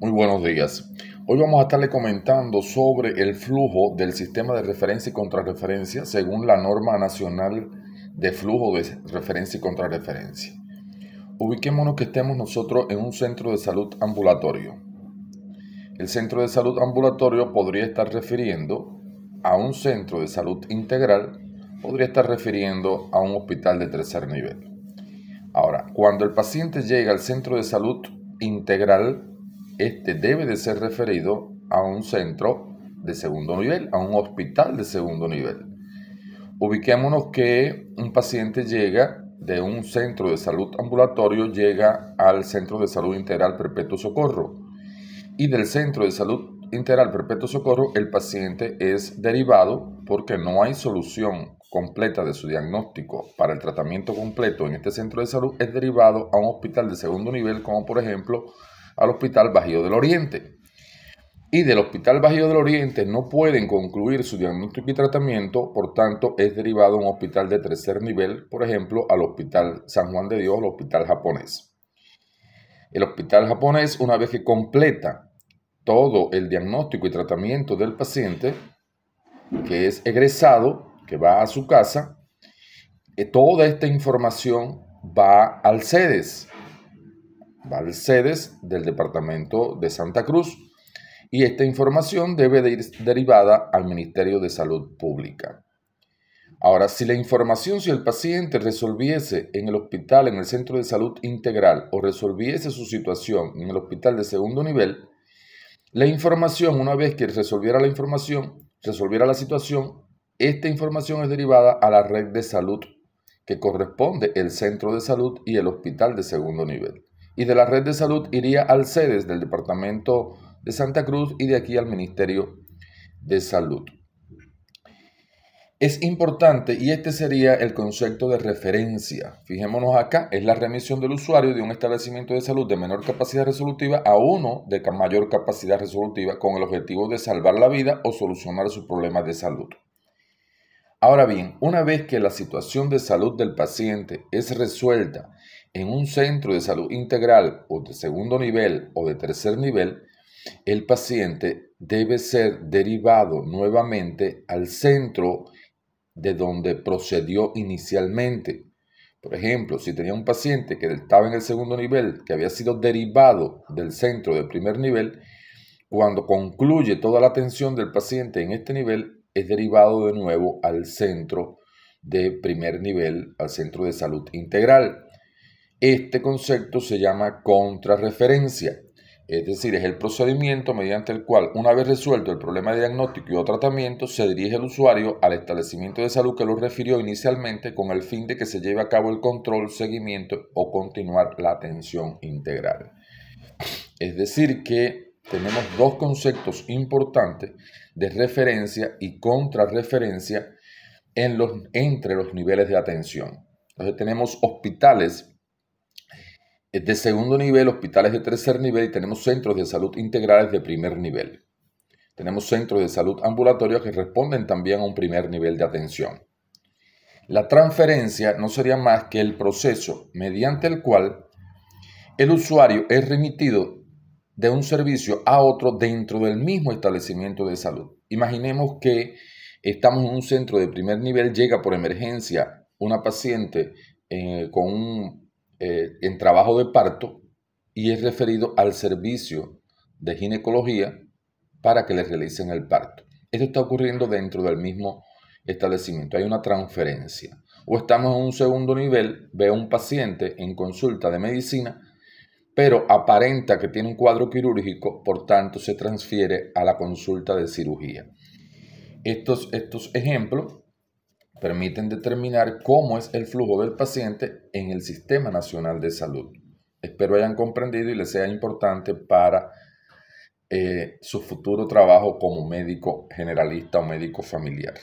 Muy buenos días. Hoy vamos a estarle comentando sobre el flujo del sistema de referencia y contrarreferencia según la norma nacional de flujo de referencia y contrarreferencia. Ubiquémonos que estemos nosotros en un centro de salud ambulatorio. El centro de salud ambulatorio podría estar refiriendo a un centro de salud integral, podría estar refiriendo a un hospital de tercer nivel. Ahora, cuando el paciente llega al centro de salud integral, este debe de ser referido a un centro de segundo nivel, a un hospital de segundo nivel. Ubiquémonos que un paciente llega de un centro de salud ambulatorio, llega al centro de salud integral perpetuo socorro. Y del centro de salud integral perpetuo socorro, el paciente es derivado porque no hay solución completa de su diagnóstico para el tratamiento completo en este centro de salud, es derivado a un hospital de segundo nivel, como por ejemplo al Hospital Bajío del Oriente. Y del Hospital Bajío del Oriente no pueden concluir su diagnóstico y tratamiento, por tanto es derivado a un hospital de tercer nivel, por ejemplo al Hospital San Juan de Dios, al Hospital japonés. El hospital japonés, una vez que completa todo el diagnóstico y tratamiento del paciente, que es egresado, que va a su casa, eh, toda esta información va al CEDES, Balcedes del Departamento de Santa Cruz y esta información debe de ir derivada al Ministerio de Salud Pública. Ahora, si la información, si el paciente resolviese en el hospital, en el centro de salud integral o resolviese su situación en el hospital de segundo nivel, la información, una vez que resolviera la información, resolviera la situación, esta información es derivada a la red de salud que corresponde el centro de salud y el hospital de segundo nivel y de la red de salud iría al sedes del departamento de Santa Cruz y de aquí al Ministerio de Salud. Es importante, y este sería el concepto de referencia. Fijémonos acá, es la remisión del usuario de un establecimiento de salud de menor capacidad resolutiva a uno de mayor capacidad resolutiva con el objetivo de salvar la vida o solucionar sus problemas de salud. Ahora bien, una vez que la situación de salud del paciente es resuelta en un centro de salud integral o de segundo nivel o de tercer nivel, el paciente debe ser derivado nuevamente al centro de donde procedió inicialmente. Por ejemplo, si tenía un paciente que estaba en el segundo nivel, que había sido derivado del centro de primer nivel, cuando concluye toda la atención del paciente en este nivel, es derivado de nuevo al centro de primer nivel, al centro de salud integral. Este concepto se llama contrarreferencia, es decir, es el procedimiento mediante el cual, una vez resuelto el problema de diagnóstico y o tratamiento, se dirige el usuario al establecimiento de salud que lo refirió inicialmente con el fin de que se lleve a cabo el control, seguimiento o continuar la atención integral. Es decir, que tenemos dos conceptos importantes de referencia y contrarreferencia en los, entre los niveles de atención. Entonces tenemos hospitales eh, de segundo nivel, hospitales de tercer nivel y tenemos centros de salud integrales de primer nivel. Tenemos centros de salud ambulatorios que responden también a un primer nivel de atención. La transferencia no sería más que el proceso mediante el cual el usuario es remitido de un servicio a otro dentro del mismo establecimiento de salud. Imaginemos que estamos en un centro de primer nivel, llega por emergencia una paciente eh, con un eh, en trabajo de parto y es referido al servicio de ginecología para que le realicen el parto. Esto está ocurriendo dentro del mismo establecimiento, hay una transferencia. O estamos en un segundo nivel, veo un paciente en consulta de medicina, pero aparenta que tiene un cuadro quirúrgico, por tanto se transfiere a la consulta de cirugía. Estos, estos ejemplos permiten determinar cómo es el flujo del paciente en el Sistema Nacional de Salud. Espero hayan comprendido y les sea importante para eh, su futuro trabajo como médico generalista o médico familiar.